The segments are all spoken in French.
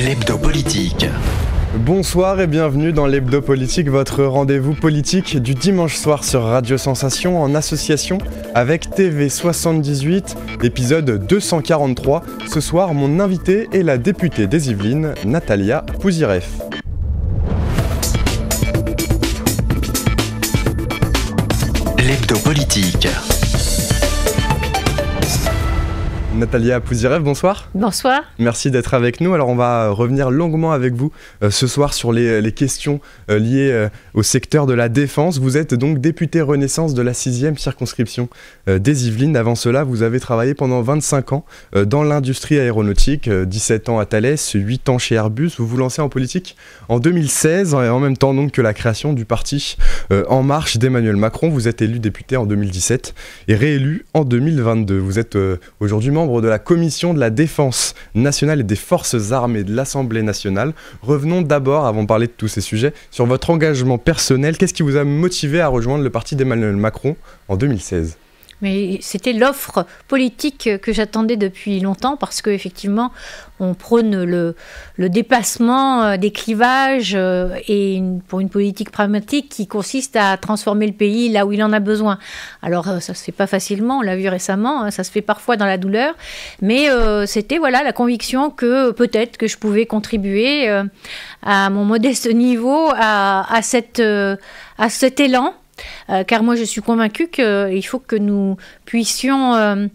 L'hebdo politique. Bonsoir et bienvenue dans l'hebdo politique, votre rendez-vous politique du dimanche soir sur Radio Sensation en association avec TV78, épisode 243. Ce soir, mon invité est la députée des Yvelines, Natalia Pouziref. L'hebdo politique. Natalia Pouzirev, bonsoir. Bonsoir. Merci d'être avec nous. Alors on va euh, revenir longuement avec vous euh, ce soir sur les, questions euh, liées au secteur de la défense. Vous êtes donc députée Renaissance de la 6 circonscription des Yvelines. Avant cela, vous avez travaillé pendant 25 ans dans l'industrie aéronautique, 17 ans à Thalès, 8 ans chez Airbus. Vous vous lancez en politique en 2016 hein, et en même temps donc que la création du parti En Marche d'Emmanuel Macron. Vous êtes élu député en 2017 et réélu en 2022. Vous êtes aujourd'hui membre de la Commission de la Défense nationale et des Forces armées de l'Assemblée nationale. Revenons d'abord, avant de parler de tous ces sujets, sur votre engagement personnel. Qu'est-ce qui vous a motivé à rejoindre le parti d'Emmanuel Macron en 2016 mais c'était l'offre politique que j'attendais depuis longtemps parce qu'effectivement, on prône le, dépassement euh, des clivages euh, et pour une politique pragmatique qui consiste à transformer le pays là où il en a besoin. Alors, euh, ça se fait pas facilement, on l'a vu récemment, hein, ça se fait parfois dans la douleur, mais c'était voilà la conviction que peut-être que je pouvais contribuer à mon modeste niveau à, à cet élan euh, car moi je suis convaincue qu'il euh, faut que nous puissions euh,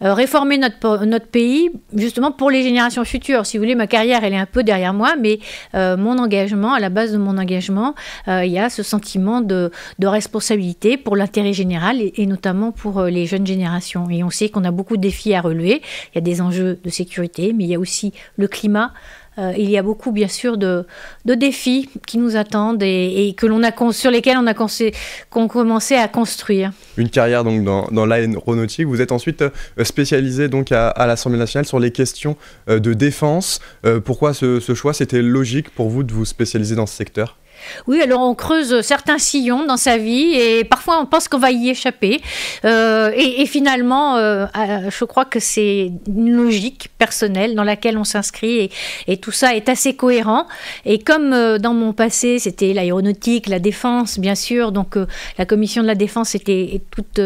réformer notre, pays justement pour les générations futures. Si vous voulez, ma carrière elle est un peu derrière moi, mais mon engagement, à la base de mon engagement, il y a ce sentiment de, responsabilité pour l'intérêt général et, notamment pour les jeunes générations. Et on sait qu'on a beaucoup de défis à relever. Il y a des enjeux de sécurité, mais il y a aussi le climat, euh, il y a beaucoup, bien sûr, de, défis qui nous attendent et, que sur lesquels on a commencé à construire. Une carrière donc dans, l'aéronautique. Vous êtes ensuite euh, spécialisé donc à, l'Assemblée nationale sur les questions euh, de défense. pourquoi ce choix C'était logique pour vous de vous spécialiser dans ce secteur oui, alors on creuse certains sillons dans sa vie et parfois on pense qu'on va y échapper. Euh, et, finalement, euh, euh, je crois que c'est une logique personnelle dans laquelle on s'inscrit et, tout ça est assez cohérent. Et comme dans mon passé, c'était l'aéronautique, la défense, bien sûr, donc la commission de la défense était toute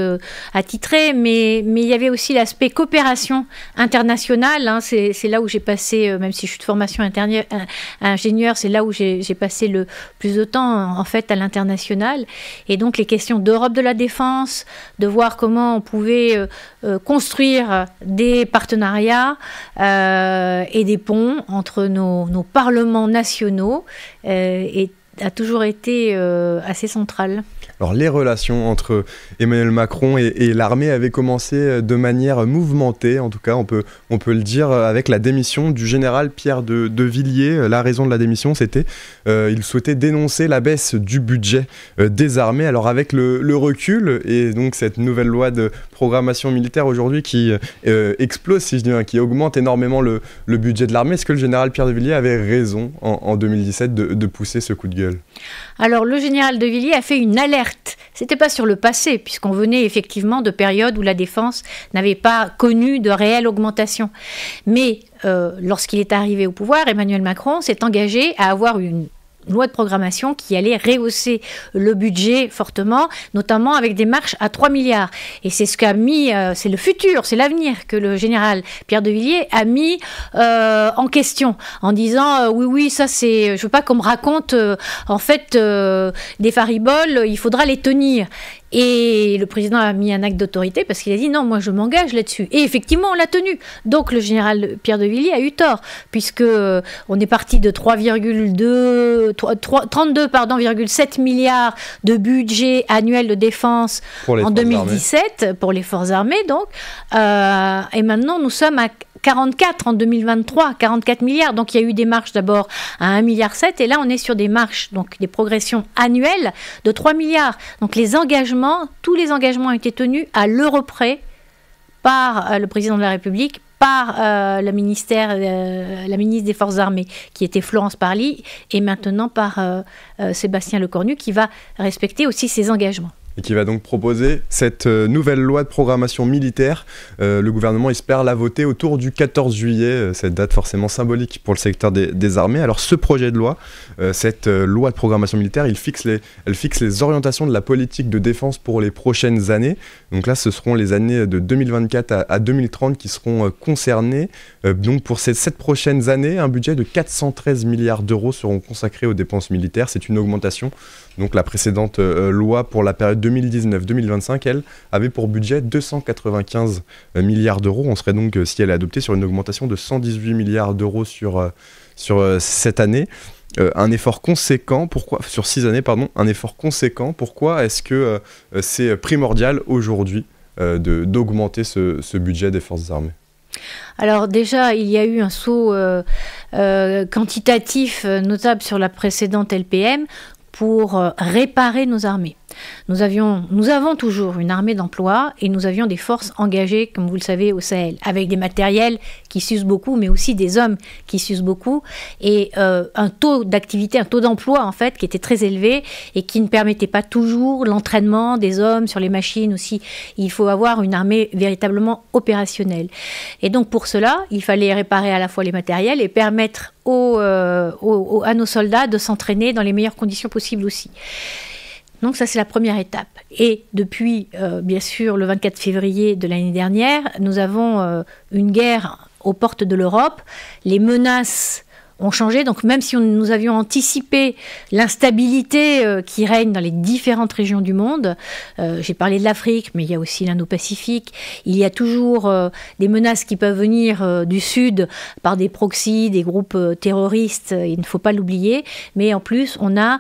attitrée, mais, il y avait aussi l'aspect coopération internationale. Hein. c'est là où j'ai passé, même si je suis de formation ingénieur, c'est là où j'ai passé le plus plus de temps en fait à l'international. Et donc les questions d'Europe de la défense, de voir comment on pouvait euh, euh, construire des partenariats euh, et des ponts entre nos, parlements nationaux et a toujours été assez centrale. Alors les relations entre Emmanuel Macron et, l'armée avaient commencé euh, de manière mouvementée, en tout cas on peut, on peut le dire, euh, avec la démission du général Pierre de, Villiers. Euh, la raison de la démission, c'était qu'il il souhaitait dénoncer la baisse du budget des armées. Alors avec le, recul et donc cette nouvelle loi de programmation militaire aujourd'hui qui explose, si je dis, qui augmente énormément le, budget de l'armée, est-ce que le général Pierre de Villiers avait raison en, 2017 de, de pousser ce coup de gueule Alors le général de Villiers a fait une alerte certes, c'était pas sur le passé, puisqu'on venait effectivement de périodes où la défense n'avait pas connu de réelle augmentation. Mais euh, lorsqu'il est arrivé au pouvoir, Emmanuel Macron s'est engagé à avoir une loi de programmation qui allait rehausser le budget fortement, notamment avec des marches à 3 milliards. Et c'est ce qu'a mis, euh, c'est le futur, c'est l'avenir que le général Pierre de Villiers a mis euh, en question en disant euh, oui, oui, ça c'est, je veux pas qu'on me raconte en fait des fariboles, il faudra les tenir. Et le président a mis un acte d'autorité parce qu'il a dit non, moi je m'engage là-dessus. Et effectivement, on l'a tenu. Donc le général Pierre de Villiers a eu tort, puisque euh, on est parti de 3,2, 32, pardon, 7 milliards de budget annuel de défense en 2017 pour les forces armées, donc. Euh, et maintenant, nous sommes à 44 en 2023, 44 milliards. Donc il y a eu des marches d'abord à 1 ,7 milliard et là on est sur des marches, donc des progressions annuelles de 3 milliards. Donc les engagements, tous les engagements ont été tenus à l'euro près par euh, le président de la République, par euh, ministère, euh, la ministre des Forces armées, qui était Florence Parly, et maintenant par Sébastien Lecornu, qui va respecter aussi ses engagements et qui va donc proposer cette euh, nouvelle loi de programmation militaire. Euh, le gouvernement espère la voter autour du 14 juillet, euh, cette date forcément symbolique pour le secteur des, armées. Alors ce projet de loi, cette loi de programmation militaire, elle fixe les orientations de la politique de défense pour les prochaines années. Donc là, ce seront les années de 2024 à, 2030 qui seront concernées. donc pour ces sept prochaines années, un budget de 413 milliards d'euros seront consacrés aux dépenses militaires. C'est une augmentation donc la précédente euh, euh, loi pour la période 2019-2025, elle, avait pour budget 295 euh, milliards d'euros. On serait donc, si elle est adoptée, sur une augmentation de 118 milliards d'euros sur, sur cette année. un effort conséquent, pourquoi, sur six années, pardon, un effort conséquent, pourquoi est-ce que c'est primordial aujourd'hui d'augmenter ce, budget des forces armées alors déjà, il y a eu un saut quantitatif notable sur la précédente LPM pour euh, réparer nos armées. Nous, avions, nous avons toujours une armée d'emploi et nous avions des forces engagées, comme vous le savez, au Sahel, avec des matériels qui s'usent beaucoup, mais aussi des hommes qui s'usent beaucoup, et euh, un taux d'activité, un taux d'emploi, en fait, qui était très élevé et qui ne permettait pas toujours l'entraînement des hommes sur les machines aussi. Il faut avoir une armée véritablement opérationnelle. Et donc, pour cela, il fallait réparer à la fois les matériels et permettre euh, à nos soldats de s'entraîner dans les meilleures conditions possibles aussi. Donc ça, c'est la première étape. Et depuis, euh, bien sûr, le 24 février de l'année dernière, nous avons euh, une guerre aux portes de l'Europe. Les menaces ont changé. Donc même si nous avions anticipé l'instabilité euh, qui règne dans les différentes régions du monde, euh, j'ai parlé de l'Afrique, mais il y a aussi l'Indo-Pacifique, il y a toujours euh, des menaces qui peuvent venir du Sud par des proxys, des groupes terroristes, il ne faut pas l'oublier, mais en plus on a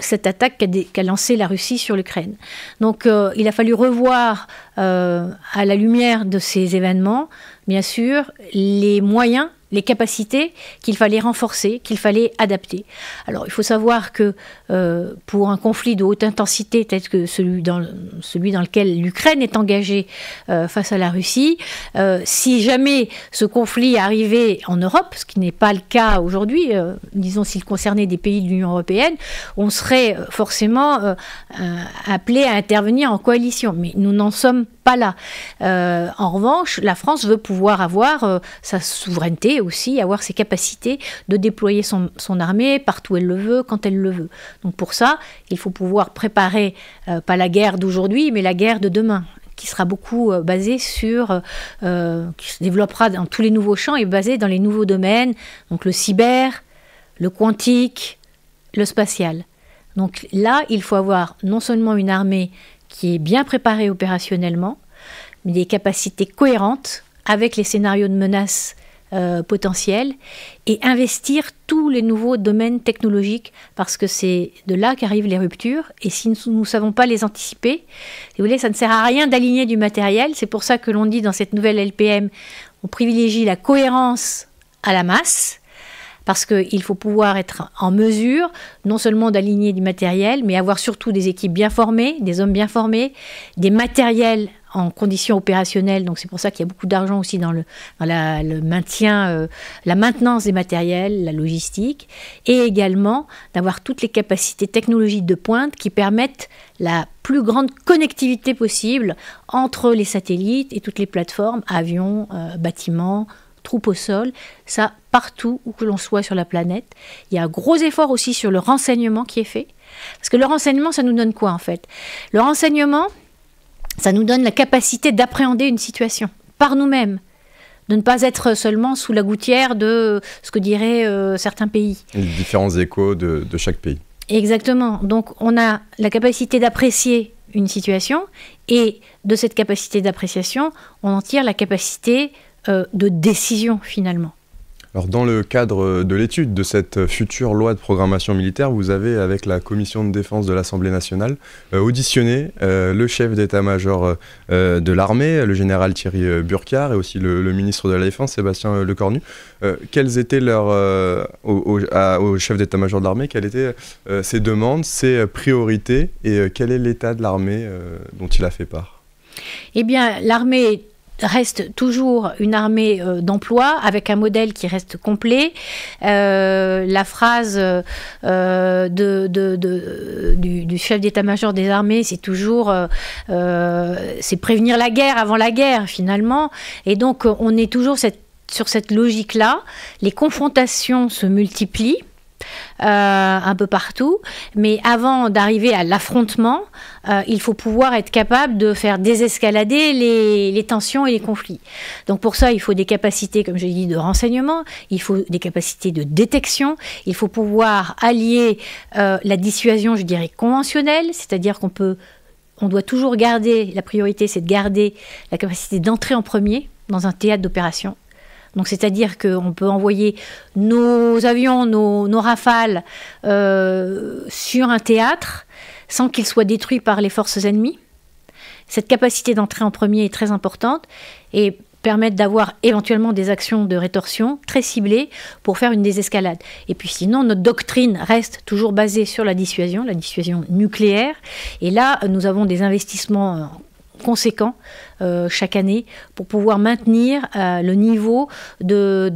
cette attaque qu'a lancée la Russie sur l'Ukraine. Donc il a fallu revoir à la lumière de ces événements, bien sûr, les moyens les capacités qu'il fallait renforcer, qu'il fallait adapter. Alors il faut savoir que euh, pour un conflit de haute intensité tel que celui dans, celui dans lequel l'Ukraine est engagée euh, face à la Russie, euh, si jamais ce conflit arrivait en Europe, ce qui n'est pas le cas aujourd'hui, disons s'il concernait des pays de l'Union européenne, on serait forcément appelé à intervenir en coalition. Mais nous n'en sommes pas là. Euh, en revanche, la France veut pouvoir avoir euh, sa souveraineté aussi, avoir ses capacités de déployer son, armée partout où elle le veut, quand elle le veut. Donc pour ça, il faut pouvoir préparer, euh, pas la guerre d'aujourd'hui, mais la guerre de demain qui sera beaucoup basée sur, qui se développera dans tous les nouveaux champs et basée dans les nouveaux domaines, donc le cyber, le quantique, le spatial. Donc là, il faut avoir non seulement une armée qui est bien préparé opérationnellement, mais des capacités cohérentes avec les scénarios de menaces euh, potentiels et investir tous les nouveaux domaines technologiques parce que c'est de là qu'arrivent les ruptures et si nous ne savons pas les anticiper, vous voulez, ça ne sert à rien d'aligner du matériel. C'est pour ça que l'on dit dans cette nouvelle LPM, on privilégie la cohérence à la masse parce qu'il faut pouvoir être en mesure non seulement d'aligner du matériel, mais avoir surtout des équipes bien formées, des hommes bien formés, des matériels en conditions opérationnelles. Donc c'est pour ça qu'il y a beaucoup d'argent aussi dans le, maintien, euh, la maintenance des matériels, la logistique, et également d'avoir toutes les capacités technologiques de pointe qui permettent la plus grande connectivité possible entre les satellites et toutes les plateformes, avions, euh, bâtiments, troupe au sol, ça partout où que l'on soit sur la planète. Il y a un gros effort aussi sur le renseignement qui est fait. Parce que le renseignement, ça nous donne quoi en fait Le renseignement, ça nous donne la capacité d'appréhender une situation par nous-mêmes de ne pas être seulement sous la gouttière de ce que diraient euh, certains pays. Les différents échos de, de chaque pays. Exactement. Donc on a la capacité d'apprécier une situation et de cette capacité d'appréciation, on en tire la capacité euh, de décision finalement. Alors dans le cadre de l'étude de cette future loi de programmation militaire, vous avez, avec la commission de défense de l'Assemblée nationale, euh, auditionné euh, le chef d'état-major de l'armée, le général Thierry Burkhardt, et aussi le, ministre de la Défense, Sébastien Lecornu. Quels quelles étaient leurs... Au, chef d'état-major de l'armée, quelles étaient ses demandes, ses priorités, et quel est l'état de l'armée dont il a fait part eh bien, l'armée est reste toujours une armée euh, d'emploi avec un modèle qui reste complet. Euh, la phrase euh, de, du, chef d'état-major des armées, c'est toujours c'est prévenir la guerre avant la guerre finalement. Et donc on est toujours sur cette logique-là. Les confrontations se multiplient. Euh, un peu partout. Mais avant d'arriver à l'affrontement, euh, il faut pouvoir être capable de faire désescalader les, tensions et les conflits. Donc pour ça, il faut des capacités, comme je l'ai dit, de renseignement, il faut des capacités de détection, il faut pouvoir allier euh, la dissuasion, je dirais, conventionnelle, c'est-à-dire qu'on peut, on doit toujours garder, la priorité c'est de garder la capacité d'entrer en premier dans un théâtre d'opération, c'est-à-dire qu'on peut envoyer nos avions, nos, rafales euh, sur un théâtre sans qu'ils soient détruits par les forces ennemies. Cette capacité d'entrer en premier est très importante et permet d'avoir éventuellement des actions de rétorsion très ciblées pour faire une désescalade. Et puis sinon, notre doctrine reste toujours basée sur la dissuasion, la dissuasion nucléaire. Et là, nous avons des investissements conséquent euh, chaque année pour pouvoir maintenir euh, le niveau de,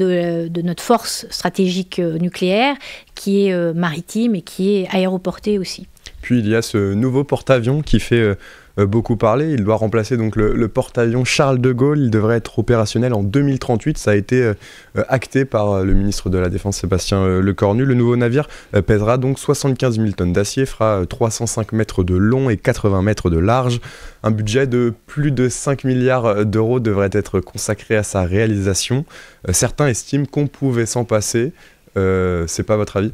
notre force stratégique euh, nucléaire qui est maritime et qui est aéroportée aussi. Puis il y a ce nouveau porte-avions qui fait euh, beaucoup parlé. Il doit remplacer donc le, porte-avions Charles de Gaulle. Il devrait être opérationnel en 2038. Ça a été euh, euh, acté par le ministre de la Défense Sébastien Lecornu. Le nouveau navire pèsera donc 75 000 tonnes d'acier, fera 305 mètres de long et 80 mètres de large. Un budget de plus de 5 milliards d'euros devrait être consacré à sa réalisation. Certains estiment qu'on pouvait s'en passer. C'est pas votre avis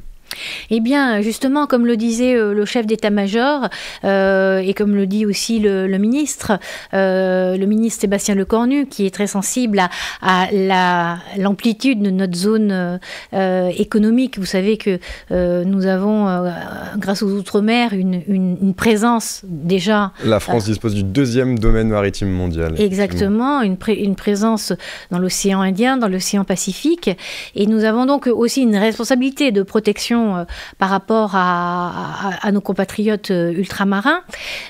eh bien, justement, comme le disait euh, le chef d'état-major euh, et comme le dit aussi le, ministre, euh, le ministre Sébastien Lecornu, qui est très sensible à, l'amplitude de notre zone économique. Vous savez que nous avons, grâce aux Outre-mer, une, présence déjà. La France dispose du deuxième domaine maritime mondial. Exactement, une présence dans l'océan Indien, dans l'océan Pacifique. Et nous avons donc aussi une responsabilité de protection euh, par rapport à, nos compatriotes euh, ultramarins.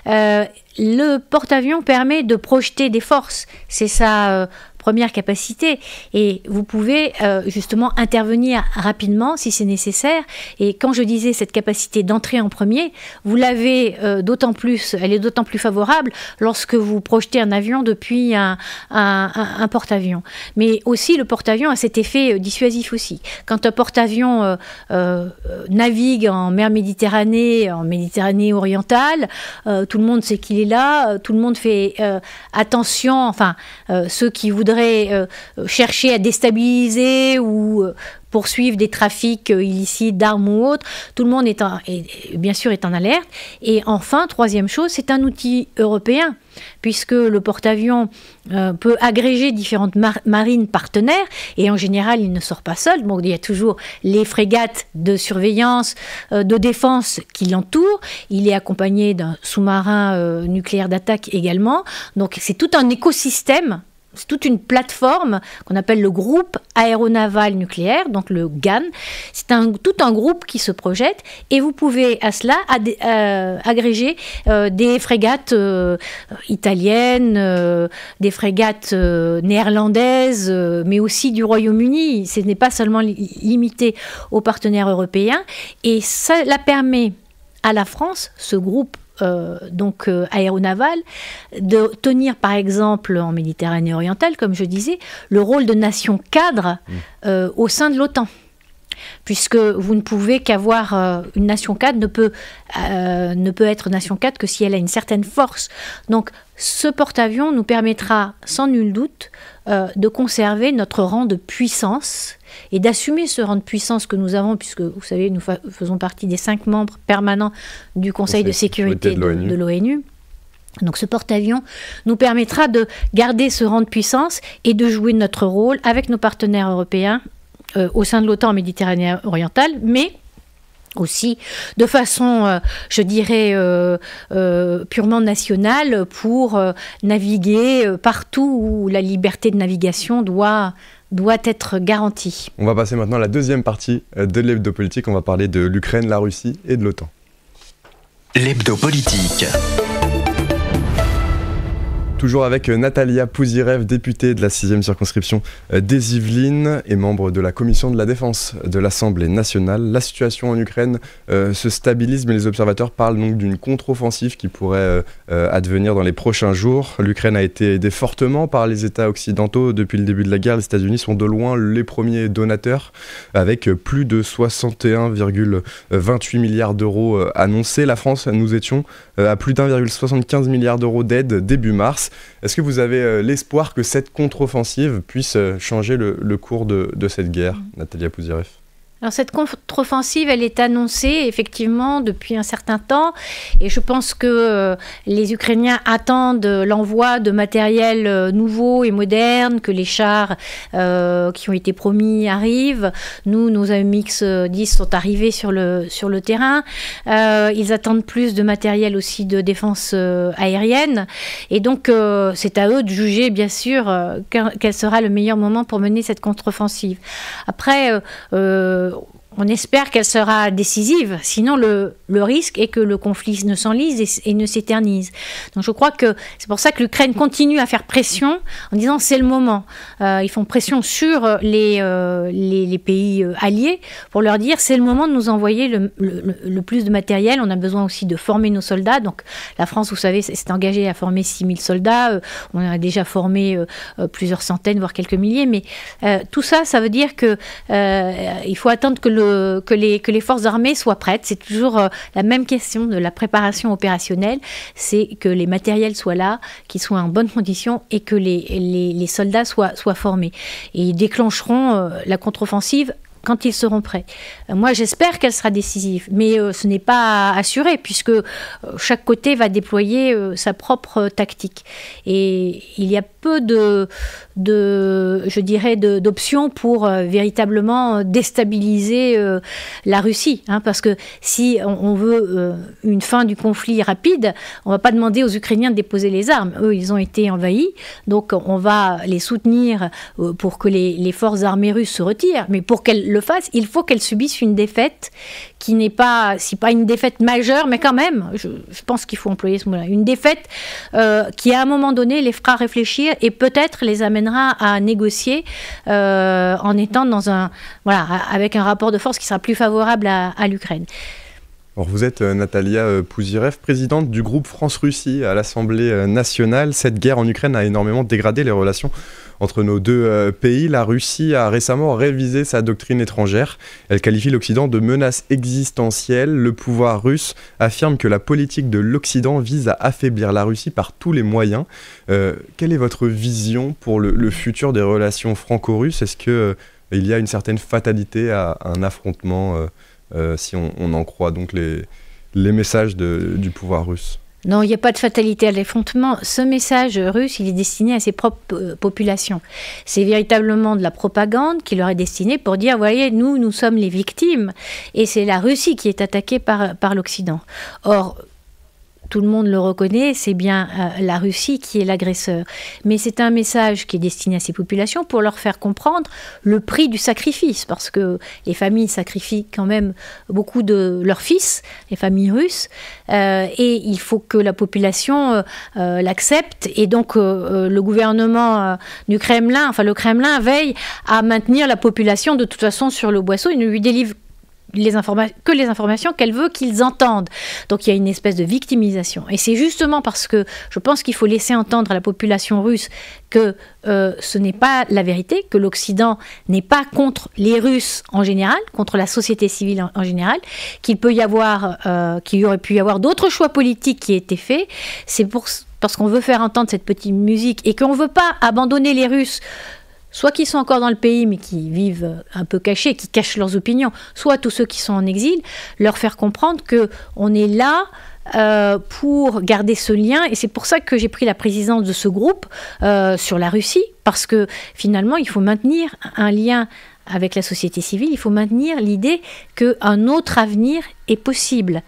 Euh, le porte-avions permet de projeter des forces. C'est ça première capacité. Et vous pouvez euh, justement intervenir rapidement si c'est nécessaire. Et quand je disais cette capacité d'entrée en premier, vous l'avez euh, d'autant plus, elle est d'autant plus favorable lorsque vous projetez un avion depuis un, porte-avions. Mais aussi, le porte-avions a cet effet euh, dissuasif aussi. Quand un porte-avions navigue en mer Méditerranée, en Méditerranée orientale, tout le monde sait qu'il est là, tout le monde fait attention, enfin, ceux qui voudraient euh, chercher à déstabiliser ou euh, poursuivre des trafics euh, illicites d'armes ou autres. Tout le monde est, bien sûr est en alerte. Et enfin, troisième chose, c'est un outil européen, puisque le porte-avions peut agréger différentes marines partenaires, et en général, il ne sort pas seul. donc il y a toujours les frégates de surveillance, de défense qui l'entourent. Il est accompagné d'un sous-marin nucléaire d'attaque également. Donc c'est tout un écosystème c'est toute une plateforme qu'on appelle le groupe aéronaval nucléaire, donc le GAN. C'est un, tout un groupe qui se projette et vous pouvez à cela euh, agréger euh, des frégates euh, italiennes, des frégates néerlandaises, mais aussi du Royaume-Uni. Ce n'est pas seulement limité aux partenaires européens et cela permet à la France, ce groupe euh, donc euh, aéronaval aéronavale, de tenir par exemple en Méditerranée orientale, comme je disais, le rôle de nation cadre mmh. euh, au sein de l'OTAN. Puisque vous ne pouvez qu'avoir une nation cadre, ne peut, ne peut être nation cadre que si elle a une certaine force. Donc ce porte-avions nous permettra sans nul doute de conserver notre rang de puissance et d'assumer ce rang de puissance que nous avons, puisque vous savez, nous faisons partie des cinq membres permanents du Conseil, de sécurité de l'ONU. Donc ce porte-avions nous permettra de garder ce rang de puissance et de jouer notre rôle avec nos partenaires européens euh, au sein de l'OTAN en Méditerranée orientale, mais aussi de façon, euh, je dirais, euh, purement nationale pour naviguer partout où la liberté de navigation doit doit être garanti. On va passer maintenant à la deuxième partie euh, de l'hebdo politique. On va parler de l'Ukraine, la Russie et de l'OTAN. L'hebdo politique. Toujours avec euh, Natalia Pouzirev, députée de la 6e circonscription euh, des Yvelines et membre de la commission de la défense de l'Assemblée nationale. La situation en Ukraine euh, se stabilise, mais les observateurs parlent donc d'une contre-offensive qui pourrait advenir dans les prochains jours. L'Ukraine a été aidée fortement par les États occidentaux depuis le début de la guerre. Les États-Unis sont de loin les premiers donateurs, avec plus de 61,28 milliards d'euros annoncés. La France, nous étions à plus d'1,75 milliard d'euros d'aide début mars. Est-ce que vous avez euh, l'espoir que cette contre-offensive puisse euh, changer le, cours de, cette guerre, mm. Natalia Pouzireff alors cette contre-offensive, elle est annoncée effectivement depuis un certain temps et je pense que euh, les Ukrainiens attendent l'envoi de matériel euh, nouveau et moderne, que les chars euh, qui ont été promis arrivent. Nous, nos AMX 10 sont arrivés sur le, sur le terrain. ils attendent plus de matériel aussi de défense aérienne et donc c'est à eux de juger bien sûr quel sera le meilleur moment pour mener cette contre-offensive. Après, on espère qu'elle sera décisive, sinon le, risque est que le conflit ne s'enlise et, ne s'éternise. Donc je crois que c'est pour ça que l'Ukraine continue à faire pression en disant c'est le moment. Euh, ils font pression sur les, euh, les, pays euh, alliés pour leur dire c'est le moment de nous envoyer le, plus de matériel. On a besoin aussi de former nos soldats. Donc la France, vous savez, s'est engagée à former 6000 soldats. on a déjà formé plusieurs centaines, voire quelques milliers. Mais tout ça, ça veut dire qu'il il faut attendre que le euh, que, les, que les forces armées soient prêtes. C'est toujours euh, la même question de la préparation opérationnelle, c'est que les matériels soient là, qu'ils soient en bonne condition et que les, soldats soient, soient formés. Et ils déclencheront euh, la contre-offensive quand ils seront prêts. Moi, j'espère qu'elle sera décisive, mais ce n'est pas assuré, puisque chaque côté va déployer sa propre tactique. Et il y a peu de, de, je dirais, d'options pour euh, véritablement euh, déstabiliser euh, la Russie. Hein, parce que si on, veut une fin du conflit rapide, on ne va pas demander aux Ukrainiens de déposer les armes. Eux, ils ont été envahis, donc on va les soutenir pour que les, les, forces armées russes se retirent. Mais pour qu'elles le fassent, il faut qu'elles subissent une défaite qui n'est pas, si pas une défaite majeure, mais quand même, je, pense qu'il faut employer ce mot-là, une défaite qui à un moment donné les fera réfléchir et peut-être les amènera à négocier euh, en étant dans un, voilà, avec un rapport de force qui sera plus favorable à, l'Ukraine. Alors vous êtes euh, Natalia euh, Pouzirev, présidente du groupe France-Russie à l'Assemblée nationale. Cette guerre en Ukraine a énormément dégradé les relations entre nos deux euh, pays, la Russie a récemment révisé sa doctrine étrangère. Elle qualifie l'Occident de menace existentielle. Le pouvoir russe affirme que la politique de l'Occident vise à affaiblir la Russie par tous les moyens. Euh, quelle est votre vision pour le, futur des relations franco-russes Est-ce qu'il euh, y a une certaine fatalité à, un affrontement si on, en croit donc les, messages du pouvoir russe non, il n'y a pas de fatalité à l'effondrement. Ce message russe, il est destiné à ses propres euh, populations. C'est véritablement de la propagande qui leur est destinée pour dire, voyez, nous, nous sommes les victimes, et c'est la Russie qui est attaquée par, par l'Occident. Or, tout le monde le reconnaît, c'est bien euh, la Russie qui est l'agresseur. Mais c'est un message qui est destiné à ces populations pour leur faire comprendre le prix du sacrifice, parce que les familles sacrifient quand même beaucoup de leurs fils, les familles russes, euh, et il faut que la population euh, l'accepte. Et donc le gouvernement du Kremlin, enfin le Kremlin veille à maintenir la population de toute façon sur le boisseau, il ne lui délivre que les informations qu'elle veut qu'ils entendent. Donc il y a une espèce de victimisation. Et c'est justement parce que je pense qu'il faut laisser entendre à la population russe que euh, ce n'est pas la vérité, que l'Occident n'est pas contre les Russes en général, contre la société civile en, général, qu'il peut y avoir, euh, qu'il aurait pu y avoir d'autres choix politiques qui étaient faits. C'est pour parce qu'on veut faire entendre cette petite musique et qu'on ne veut pas abandonner les Russes soit qui sont encore dans le pays mais qui vivent un peu cachés, qui cachent leurs opinions, soit tous ceux qui sont en exil, leur faire comprendre que on est là euh, pour garder ce lien. Et c'est pour ça que j'ai pris la présidence de ce groupe euh, sur la Russie, parce que finalement, il faut maintenir un lien avec la société civile, il faut maintenir l'idée qu'un autre avenir est possible.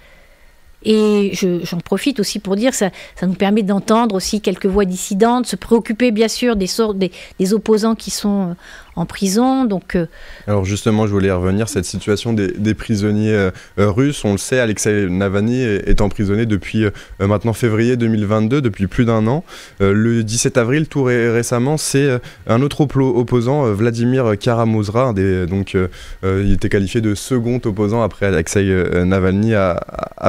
Et j'en profite aussi pour dire, ça, ça nous permet d'entendre aussi quelques voix dissidentes, se préoccuper bien sûr des, sortes des opposants qui sont euh, en prison. Donc, euh, Alors justement, je voulais y revenir, cette situation des, prisonniers euh, euh, russes, on le sait, Alexei Navalny est, emprisonné depuis maintenant février 2022, depuis plus d'un an. le 17 avril, tout récemment, c'est un autre opposant, Vladimir Karamozra, des, donc il était qualifié de second opposant après Alexei Navalny à,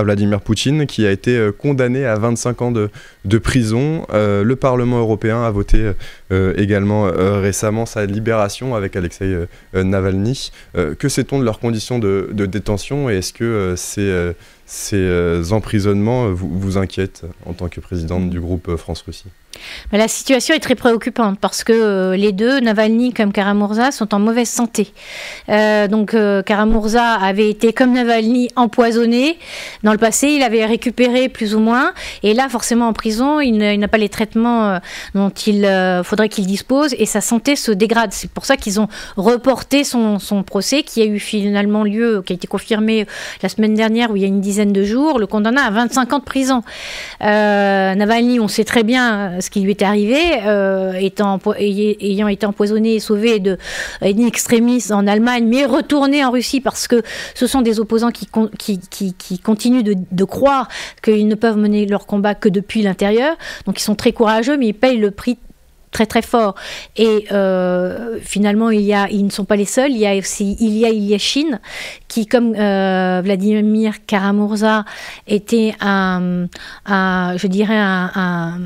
Vladimir Poutine, qui a été condamné à 25 ans de prison. le Parlement européen a voté également récemment sa libération avec Alexei euh, euh, Navalny. Euh, que sait-on de leurs conditions de, détention et est-ce que ces, emprisonnements vous, vous inquiètent en tant que présidente du groupe France-Russie la situation est très préoccupante parce que euh, les deux, Navalny comme Karamurza, sont en mauvaise santé. Euh, donc euh, Karamurza avait été, comme Navalny, empoisonné. Dans le passé, il avait récupéré plus ou moins. Et là, forcément, en prison, il n'a pas les traitements dont il faudrait qu'il dispose et sa santé se dégrade. C'est pour ça qu'ils ont reporté son, procès qui a eu finalement lieu, qui a été confirmé la semaine dernière, où il y a une dizaine de jours, le condamna à 25 ans de prison. Navalny, on sait très bien ce qui lui est arrivé, euh, étant, ayant été empoisonné et sauvé d'une extrémiste en Allemagne, mais retourné en Russie parce que ce sont des opposants qui, qui, qui, qui continuent de, de croire qu'ils ne peuvent mener leur combat que depuis l'intérieur. Donc ils sont très courageux, mais ils payent le prix très très fort. Et euh, finalement, il y a, ils ne sont pas les seuls. Il y a aussi Ilya Ilyachin, qui, comme euh, Vladimir Karamurza, était un, je dirais, un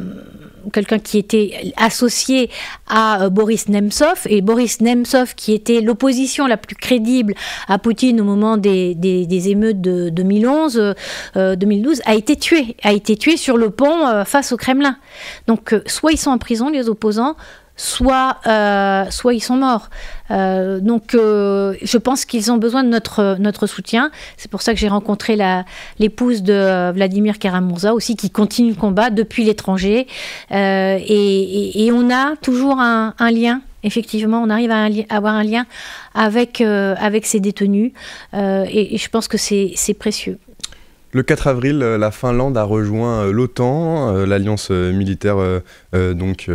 quelqu'un qui était associé à euh, Boris Nemtsov, et Boris Nemtsov qui était l'opposition la plus crédible à Poutine au moment des, des, émeutes de 2011, 2012, euh, euh, a été tué, a été tué sur le pont face au Kremlin. Donc soit ils sont en prison, les opposants, euh, soit, ils sont morts. Euh, donc euh, je pense qu'ils ont besoin de notre, notre soutien. C'est pour ça que j'ai rencontré l'épouse de Vladimir Karamonza aussi, qui continue le combat depuis l'étranger. Et, on a toujours un, lien effectivement, on arrive à, avoir un lien avec, avec ces détenus et, je pense que c'est précieux. Le 4 avril, euh, la Finlande a rejoint euh, l'OTAN, euh, l'alliance militaire donc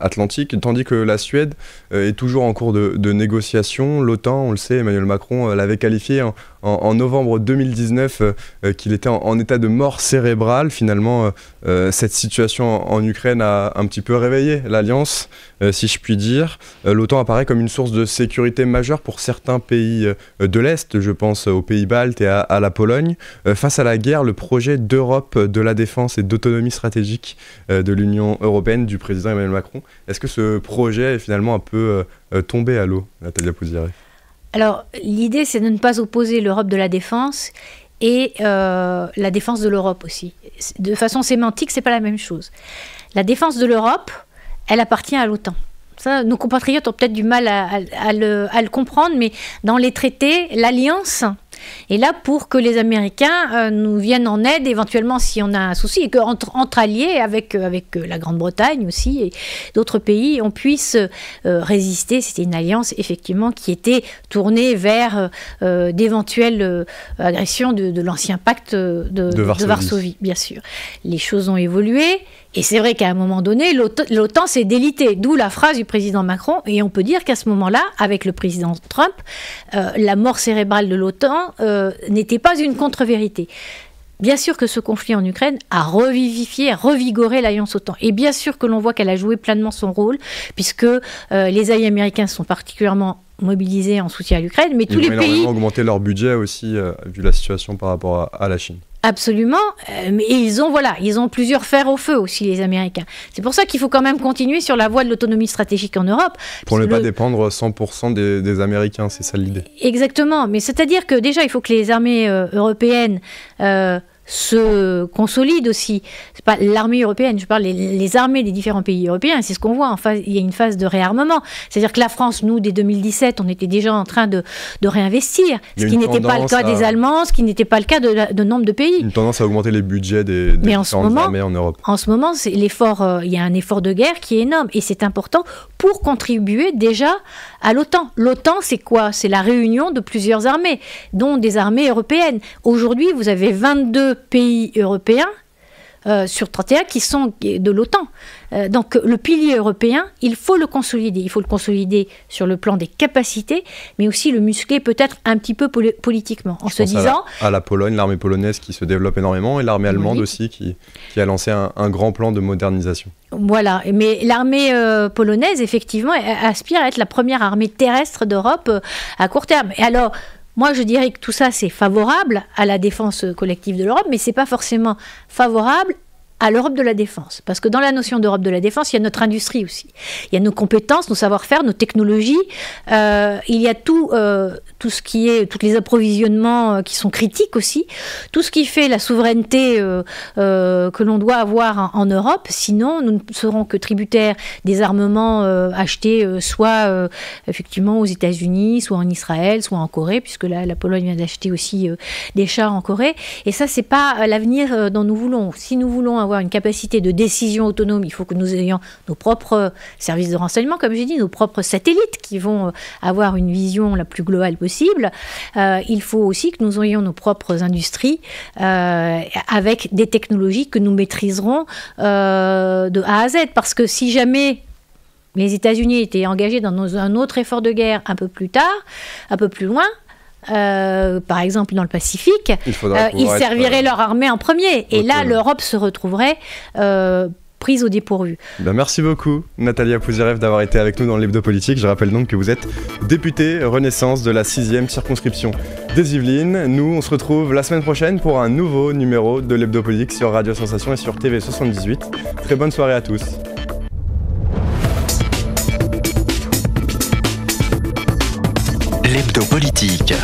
atlantique, tandis que la Suède est toujours en cours de, de négociation. L'OTAN, on le sait, Emmanuel Macron l'avait qualifié en, en, novembre 2019 euh, euh, qu'il était en, état de mort cérébrale. Finalement, euh, cette situation en, Ukraine a un petit peu réveillé l'alliance, si je puis dire. L'OTAN apparaît comme une source de sécurité majeure pour certains pays de l'Est, je pense aux pays baltes et à, la Pologne. face à la guerre, le projet d'Europe de la défense et d'autonomie stratégique de l'Union européenne du président Emmanuel Macron, est-ce que ce projet est finalement un peu tombé à l'eau, Nathalie Pouziret alors l'idée c'est de ne pas opposer l'Europe de la défense et euh, la défense de l'Europe aussi. De façon sémantique, c'est pas la même chose. La défense de l'Europe, elle appartient à l'OTAN. nos compatriotes ont peut-être du mal à le comprendre, mais dans les traités, l'alliance et là, pour que les Américains euh, nous viennent en aide éventuellement si on a un souci, et qu'entre entre alliés, avec, euh, euh, la Grande-Bretagne aussi et d'autres pays, on puisse résister. C'était une alliance effectivement qui était tournée vers d'éventuelles agressions de, l'ancien pacte de Varsovie, bien sûr. Les choses ont évolué. Et c'est vrai qu'à un moment donné, l'OTAN s'est délitée, d'où la phrase du président Macron. Et on peut dire qu'à ce moment-là, avec le président Trump, euh, la mort cérébrale de l'OTAN euh, n'était pas une contre-vérité. Bien sûr que ce conflit en Ukraine a revivifié, a revigoré l'Alliance OTAN. Et bien sûr que l'on voit qu'elle a joué pleinement son rôle, puisque euh, les alliés américains sont particulièrement mobilisés en soutien à l'Ukraine, mais tous les pays... Ils augmenté leur budget aussi, vu la situation par rapport à la Chine. Absolument. Euh, mais ils ont, voilà, ils ont plusieurs fers au feu aussi, les Américains. C'est pour ça qu'il faut quand même continuer sur la voie de l'autonomie stratégique en Europe. Pour ne pas dépendre 100% des, Américains, c'est ça l'idée. Exactement. Mais c'est-à-dire que déjà, il faut que les armées euh, européennes... Euh, se consolide aussi. C'est pas L'armée européenne, je parle les, armées des différents pays européens, c'est ce qu'on voit. En il y a une phase de réarmement. C'est-à-dire que la France, nous, dès 2017, on était déjà en train de, de réinvestir, ce qui n'était pas le cas des Allemands, ce qui n'était pas le cas de, nombre de pays. Une tendance à augmenter les budgets des, armées en Europe. En ce moment, l'effort, euh, il y a un effort de guerre qui est énorme et c'est important pour contribuer déjà à l'OTAN. L'OTAN, c'est quoi C'est la réunion de plusieurs armées, dont des armées européennes. Aujourd'hui, vous avez 22 pays européens euh, sur 31 qui sont de l'OTAN. Euh, donc le pilier européen, il faut le consolider. Il faut le consolider sur le plan des capacités, mais aussi le muscler peut-être un petit peu politiquement, en se disant... À la, Pologne, l'armée polonaise qui se développe énormément, et l'armée allemande aussi qui, qui, a lancé un, grand plan de modernisation. Voilà, mais l'armée euh, polonaise, effectivement, aspire à être la première armée terrestre d'Europe à court terme. Et alors, moi, je dirais que tout ça, c'est favorable à la défense collective de l'Europe, mais c'est pas forcément favorable à l'Europe de la défense. Parce que dans la notion d'Europe de la défense, il y a notre industrie aussi. Il y a nos compétences, nos savoir-faire, nos technologies. Euh, il y a tout, euh, tout ce qui est, tous les approvisionnements euh, qui sont critiques aussi. Tout ce qui fait la souveraineté que l'on doit avoir en, Europe. Sinon, nous ne serons que tributaires des armements achetés soit effectivement aux États-Unis, soit en Israël, soit en Corée, puisque là, la Pologne vient d'acheter aussi des chars en Corée. Et ça, c'est pas l'avenir dont nous voulons. Si nous voulons avoir une capacité de décision autonome, il faut que nous ayons nos propres euh, services de renseignement, comme j'ai dit, nos propres satellites qui vont euh, avoir une vision la plus globale possible. Euh, il faut aussi que nous ayons nos propres industries avec des technologies que nous maîtriserons de A à Z. Parce que si jamais les États-Unis étaient engagés dans un autre effort de guerre un peu plus tard, un peu plus loin, euh, par exemple dans le Pacifique, euh, ils serviraient euh, leur armée en premier. Et là, l'Europe se retrouverait prise au dépourvu. Ben merci beaucoup, Natalia Pouzirev, d'avoir été avec nous dans l'hebdo politique. Je rappelle donc que vous êtes députée Renaissance de la 6e circonscription des Yvelines. Nous, on se retrouve la semaine prochaine pour un nouveau numéro de l'hebdo politique sur Radio Sensation et sur TV78. Très bonne soirée à tous. Politique.